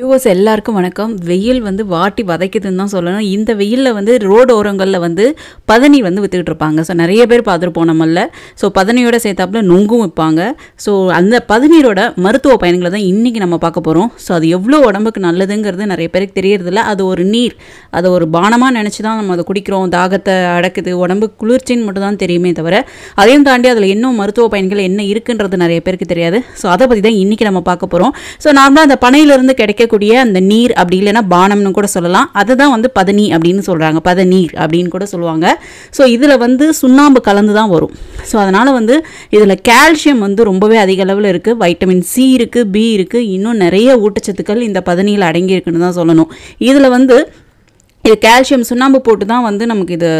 Viewers எல்லாருக்கும் வணக்கம் வெயில் வந்து வாட்டி வதைக்குதுன்னு தான் சொல்லணும் இந்த வெயிலில் வந்து ரோடு ஓரங்களில் வந்து பதனி வந்து விற்றுக்கிட்டு இருப்பாங்க ஸோ நிறைய பேர் பார்த்துட்டு போனோம்ல ஸோ பதனியோட சேர்த்தாப்புல நொங்கும் விற்பாங்க ஸோ அந்த பதநீரோட மருத்துவ பயன்களை தான் இன்றைக்கி நம்ம பார்க்க போகிறோம் ஸோ அது எவ்வளோ உடம்புக்கு நல்லதுங்கிறது நிறைய பேருக்கு தெரியறதில்ல அது ஒரு நீர் அதை ஒரு பானமாக நினச்சி தான் நம்ம அதை குடிக்கிறோம் தாகத்தை அடக்குது உடம்பு குளிர்ச்சின்னு மட்டும் தான் தெரியுமே தவிர அதையும் தாண்டி அதில் இன்னும் மருத்துவ பயன்கள் என்ன இருக்குன்றது நிறைய பேருக்கு தெரியாது ஸோ அதை பற்றி தான் இன்றைக்கி நம்ம பார்க்க போகிறோம் ஸோ நார்மலாக அந்த பனையிலேருந்து கிடைக்க தெரியக்கூடிய அந்த நீர் அப்படி இல்லைன்னா பானம்னு கூட சொல்லலாம் அதை தான் வந்து பதனி அப்படின்னு சொல்கிறாங்க பதநீர் அப்படின்னு கூட சொல்லுவாங்க ஸோ இதில் வந்து சுண்ணாம்பு கலந்து தான் வரும் ஸோ அதனால் வந்து இதில் கால்சியம் வந்து ரொம்பவே அதிக அளவில் இருக்குது வைட்டமின் சி இருக்குது பி இருக்குது இன்னும் நிறைய ஊட்டச்சத்துக்கள் இந்த பதனியில் அடங்கியிருக்குன்னு தான் சொல்லணும் இதில் வந்து இது கால்சியம் சுண்ணாம்பு போட்டு தான் வந்து நமக்கு இது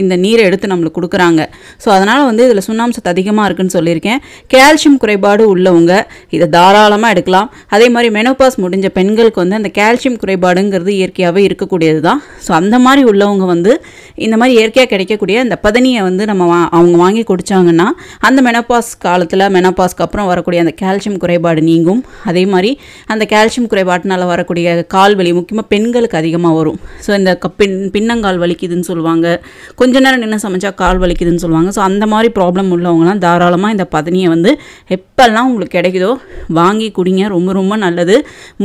இந்த நீரை எடுத்து நம்மளுக்கு கொடுக்குறாங்க ஸோ அதனால் வந்து இதில் சுண்ணாம்சத்து அதிகமாக இருக்குதுன்னு சொல்லியிருக்கேன் கால்சியம் குறைபாடு உள்ளவங்க இதை தாராளமாக எடுக்கலாம் அதே மாதிரி மெனோபாஸ் முடிஞ்ச பெண்களுக்கு வந்து அந்த கால்சியம் குறைபாடுங்கிறது இயற்கையாகவே இருக்கக்கூடியது தான் ஸோ அந்த மாதிரி உள்ளவங்க வந்து இந்த மாதிரி இயற்கையாக கிடைக்கக்கூடிய அந்த பதனியை வந்து நம்ம வா அவங்க வாங்கி குடித்தாங்கன்னா அந்த மெனப்பாஸ் காலத்தில் மெனப்பாஸ்க்கு அப்புறம் வரக்கூடிய அந்த கால்சியம் குறைபாடு நீங்கும் அதே மாதிரி அந்த கால்சியம் குறைபாட்டினால் வரக்கூடிய கால் வலி முக்கியமாக பெண்களுக்கு அதிகமாக வரும் ஸோ இந்த பின் பின்னங்கால் வலிக்குதுன்னு சொல்லுவாங்க கொஞ்ச நேரம் நின்று சமைச்சா கால் வலிக்குதுன்னு சொல்லுவாங்க ஸோ அந்த மாதிரி ப்ராப்ளம் உள்ளவங்களாம் தாராளமாக இந்த பதனியை வந்து எப்பெல்லாம் உங்களுக்கு கிடைக்குதோ வாங்கி குடிங்க ரொம்ப ரொம்ப நல்லது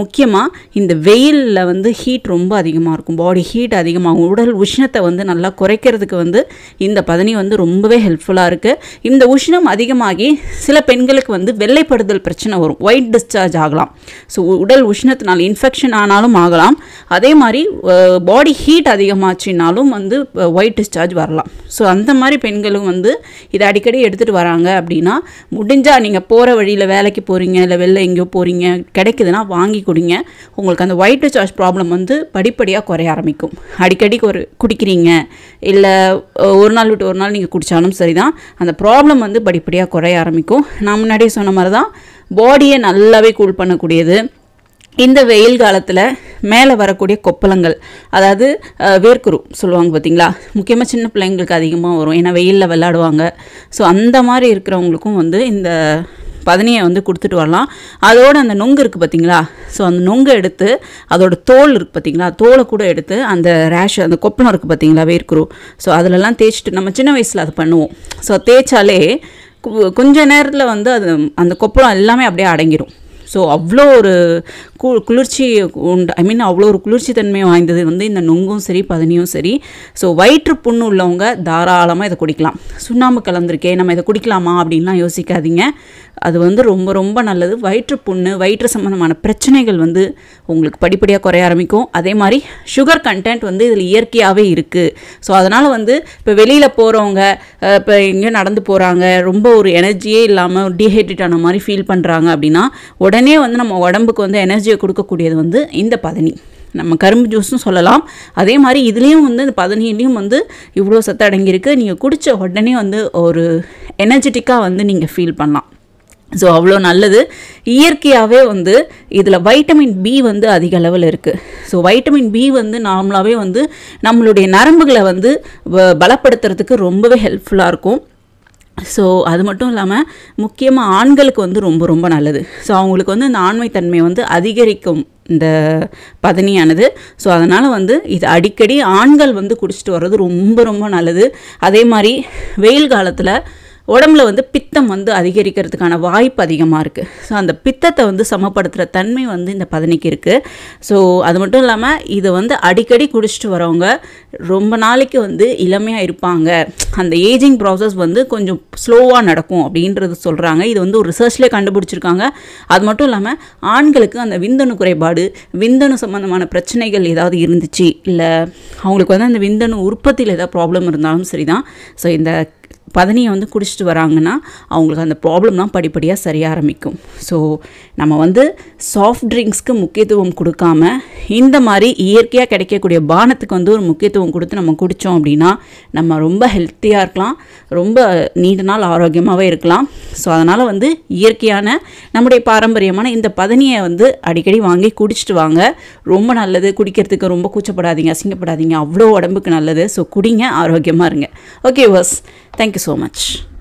முக்கியமாக இந்த வெயிலில் வந்து ஹீட் ரொம்ப அதிகமாக இருக்கும் பாடி ஹீட் அதிகமாகும் உடல் உஷ்ணத்தை வந்து நல்லா நல்லா குறைக்கிறதுக்கு வந்து இந்த பதனி வந்து ரொம்பவே ஹெல்ப்ஃபுல்லாக இருக்குது இந்த உஷ்ணம் அதிகமாகி சில பெண்களுக்கு வந்து வெள்ளைப்படுதல் பிரச்சனை வரும் ஒயிட் டிஸ்சார்ஜ் ஆகலாம் ஸோ உடல் உஷ்ணத்தினால் இன்ஃபெக்ஷன் ஆனாலும் ஆகலாம் அதே மாதிரி பாடி ஹீட் அதிகமாச்சுனாலும் வந்து ஒயிட் டிஸ்சார்ஜ் வரலாம் ஸோ அந்த மாதிரி பெண்களும் வந்து இதை அடிக்கடி எடுத்துகிட்டு வராங்க அப்படின்னா முடிஞ்சால் நீங்கள் போகிற வழியில் வேலைக்கு போகிறீங்க இல்லை வெளில எங்கேயோ போகிறீங்க கிடைக்குதுன்னா வாங்கி கொடுங்க உங்களுக்கு அந்த ஒயிட் டிஸ்சார்ஜ் ப்ராப்ளம் வந்து படிப்படியாக குறைய ஆரம்பிக்கும் அடிக்கடி ஒரு குடிக்கிறீங்க இல்லை ஒரு நாள் விட்டு ஒரு நாள் நீங்கள் குடித்தாலும் சரி தான் அந்த ப்ராப்ளம் வந்து படிப்படியாக குறைய ஆரம்பிக்கும் நான் முன்னாடியே சொன்ன மாதிரி தான் பாடியை நல்லாவே கூல் பண்ணக்கூடியது இந்த வெயில் காலத்தில் மேலே வரக்கூடிய கொப்பளங்கள் அதாவது வேர்க்குரு சொல்லுவாங்க பார்த்தீங்களா முக்கியமாக சின்ன பிள்ளைங்களுக்கு அதிகமாக வரும் ஏன்னா வெயிலில் விளாடுவாங்க ஸோ அந்த மாதிரி இருக்கிறவங்களுக்கும் வந்து இந்த பதனியை வந்து கொடுத்துட்டு வரலாம் அதோட அந்த நொங்கு இருக்குது பார்த்தீங்களா ஸோ அந்த நொங்கை எடுத்து அதோட தோல் இருக்குது பார்த்தீங்களா தோலை கூட எடுத்து அந்த ரேஷ் அந்த கொப்பனம் இருக்குது பார்த்தீங்களா வேர்க்குரு ஸோ அதிலெல்லாம் தேய்ச்சிட்டு நம்ம சின்ன வயசில் அது பண்ணுவோம் ஸோ தேய்ச்சாலே கொஞ்ச நேரத்தில் வந்து அது அந்த கொப்பளம் எல்லாமே அப்படியே அடங்கிடும் ஸோ அவ்வளோ ஒரு கு குளிர்ச்சி உண்டு ஐ மீன் அவ்வளோ ஒரு குளிர்ச்சி தன்மை வாய்ந்தது வந்து இந்த நுங்கும் சரி பதனியும் சரி ஸோ வயிற்று புண்ணு உள்ளவங்க தாராளமாக இதை குடிக்கலாம் சுண்ணாம்பு கலந்துருக்கே நம்ம இதை குடிக்கலாமா அப்படின்லாம் யோசிக்காதீங்க அது வந்து ரொம்ப ரொம்ப நல்லது வயிற்று புண்ணு வயிற்று சம்மந்தமான பிரச்சனைகள் வந்து உங்களுக்கு படிப்படியாக குறைய ஆரம்பிக்கும் அதே மாதிரி சுகர் கண்டென்ட் வந்து இதில் இயற்கையாகவே இருக்குது ஸோ அதனால் வந்து இப்போ வெளியில் போகிறவங்க இப்போ எங்கேயோ நடந்து போகிறாங்க ரொம்ப ஒரு எனர்ஜியே இல்லாமல் டீஹைட்ரேட் ஆன மாதிரி ஃபீல் பண்ணுறாங்க அப்படின்னா உடனே வந்து நம்ம உடம்புக்கு வந்து எனர்ஜி எனர்ஜியை கொடுக்கக்கூடியது வந்து இந்த பதனி நம்ம கரும்பு ஜூஸும் சொல்லலாம் அதே மாதிரி இதுலேயும் வந்து இந்த பதனிலையும் வந்து இவ்வளோ சத்து அடங்கியிருக்கு நீங்கள் குடித்த உடனே வந்து ஒரு எனர்ஜெட்டிக்காக வந்து நீங்கள் ஃபீல் பண்ணலாம் ஸோ அவ்வளோ நல்லது இயற்கையாகவே வந்து இதில் வைட்டமின் பி வந்து அதிக அளவில் இருக்குது ஸோ வைட்டமின் பி வந்து நார்மலாகவே வந்து நம்மளுடைய நரம்புகளை வந்து பலப்படுத்துறதுக்கு ரொம்பவே ஹெல்ப்ஃபுல்லாக இருக்கும் ஸோ அது மட்டும் இல்லாமல் முக்கியமாக ஆண்களுக்கு வந்து ரொம்ப ரொம்ப நல்லது ஸோ அவங்களுக்கு வந்து இந்த ஆண்மைத்தன்மை வந்து அதிகரிக்கும் இந்த பதனியானது ஸோ அதனால் வந்து இது அடிக்கடி ஆண்கள் வந்து குடிச்சிட்டு வர்றது ரொம்ப ரொம்ப நல்லது அதே மாதிரி வெயில் காலத்தில் உடம்புல வந்து பித்தம் வந்து அதிகரிக்கிறதுக்கான வாய்ப்பு அதிகமாக இருக்குது ஸோ அந்த பித்தத்தை வந்து சமப்படுத்துகிற தன்மை வந்து இந்த பதனிக்கு இருக்குது ஸோ அது மட்டும் இல்லாமல் இதை வந்து அடிக்கடி குடிச்சிட்டு வரவங்க ரொம்ப நாளைக்கு வந்து இளமையாக இருப்பாங்க அந்த ஏஜிங் ப்ராசஸ் வந்து கொஞ்சம் ஸ்லோவாக நடக்கும் அப்படின்றது சொல்கிறாங்க இது வந்து ஒரு ரிசர்ச்லேயே கண்டுபிடிச்சிருக்காங்க அது மட்டும் இல்லாமல் ஆண்களுக்கு அந்த விந்தணு குறைபாடு விந்தணு சம்மந்தமான பிரச்சனைகள் ஏதாவது இருந்துச்சு இல்லை அவங்களுக்கு வந்து அந்த விந்தணு உற்பத்தியில் ஏதாவது ப்ராப்ளம் இருந்தாலும் சரி தான் ஸோ இந்த பதனியை வந்து குடிச்சிட்டு வராங்கன்னா அவங்களுக்கு அந்த ப்ராப்ளம்லாம் படிப்படியாக சரிய ஆரம்பிக்கும் ஸோ நம்ம வந்து சாஃப்ட் ட்ரிங்க்ஸ்க்கு முக்கியத்துவம் கொடுக்காம இந்த மாதிரி இயற்கையாக கிடைக்கக்கூடிய பானத்துக்கு வந்து ஒரு முக்கியத்துவம் கொடுத்து நம்ம குடித்தோம் அப்படின்னா நம்ம ரொம்ப ஹெல்த்தியாக இருக்கலாம் ரொம்ப நீண்ட நாள் ஆரோக்கியமாகவே இருக்கலாம் ஸோ அதனால் வந்து இயற்கையான நம்முடைய பாரம்பரியமான இந்த பதனியை வந்து அடிக்கடி வாங்கி குடிச்சிட்டு வாங்க ரொம்ப நல்லது குடிக்கிறதுக்கு ரொம்ப கூச்சப்படாதீங்க அசிங்கப்படாதீங்க அவ்வளோ உடம்புக்கு நல்லது ஸோ குடிங்க ஆரோக்கியமாக இருங்க ஓகே வாஸ் தேங்க்யூ you so much.